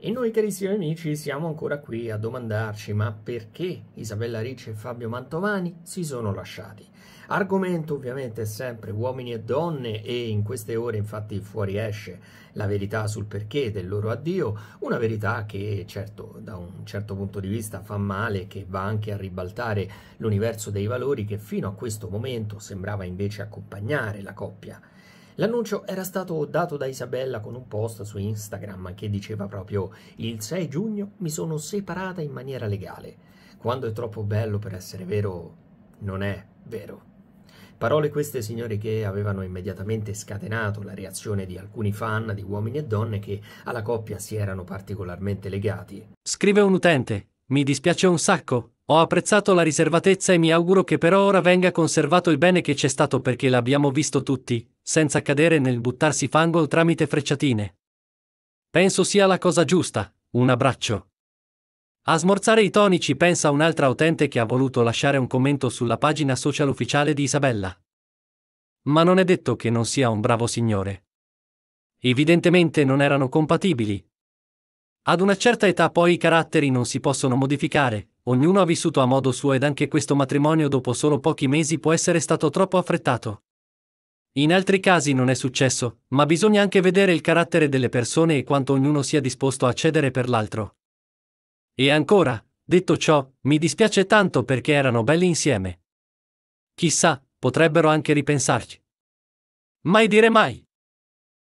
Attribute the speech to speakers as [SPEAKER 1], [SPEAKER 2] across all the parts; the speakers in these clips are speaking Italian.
[SPEAKER 1] E noi carissimi amici siamo ancora qui a domandarci ma perché Isabella Ricci e Fabio Mantovani si sono lasciati. Argomento ovviamente sempre uomini e donne e in queste ore infatti fuori esce la verità sul perché del loro addio, una verità che certo da un certo punto di vista fa male, che va anche a ribaltare l'universo dei valori che fino a questo momento sembrava invece accompagnare la coppia. L'annuncio era stato dato da Isabella con un post su Instagram che diceva proprio il 6 giugno mi sono separata in maniera legale. Quando è troppo bello per essere vero, non è vero. Parole queste, signori, che avevano immediatamente scatenato la reazione di alcuni fan di uomini e donne che alla coppia si erano particolarmente legati.
[SPEAKER 2] Scrive un utente: Mi dispiace un sacco. Ho apprezzato la riservatezza e mi auguro che per ora venga conservato il bene che c'è stato perché l'abbiamo visto tutti senza cadere nel buttarsi fango tramite frecciatine. Penso sia la cosa giusta, un abbraccio. A smorzare i toni ci pensa un'altra utente che ha voluto lasciare un commento sulla pagina social ufficiale di Isabella. Ma non è detto che non sia un bravo signore. Evidentemente non erano compatibili. Ad una certa età poi i caratteri non si possono modificare, ognuno ha vissuto a modo suo ed anche questo matrimonio dopo solo pochi mesi può essere stato troppo affrettato. In altri casi non è successo, ma bisogna anche vedere il carattere delle persone e quanto ognuno sia disposto a cedere per l'altro. E ancora, detto ciò, mi dispiace tanto perché erano belli insieme. Chissà, potrebbero anche ripensarci. Mai dire mai.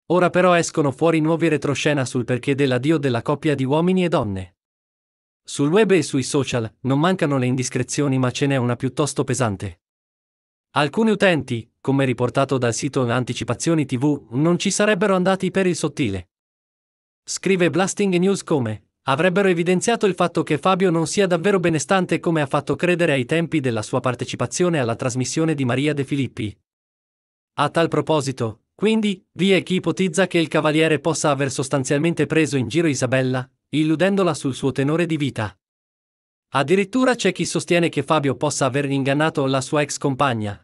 [SPEAKER 2] Ora però escono fuori nuovi retroscena sul perché dell'addio della coppia di uomini e donne. Sul web e sui social non mancano le indiscrezioni ma ce n'è una piuttosto pesante. Alcuni utenti, come riportato dal sito Anticipazioni TV, non ci sarebbero andati per il sottile. Scrive Blasting News come avrebbero evidenziato il fatto che Fabio non sia davvero benestante come ha fatto credere ai tempi della sua partecipazione alla trasmissione di Maria De Filippi. A tal proposito, quindi, vi è chi ipotizza che il cavaliere possa aver sostanzialmente preso in giro Isabella, illudendola sul suo tenore di vita. Addirittura c'è chi sostiene che Fabio possa aver ingannato la sua ex compagna,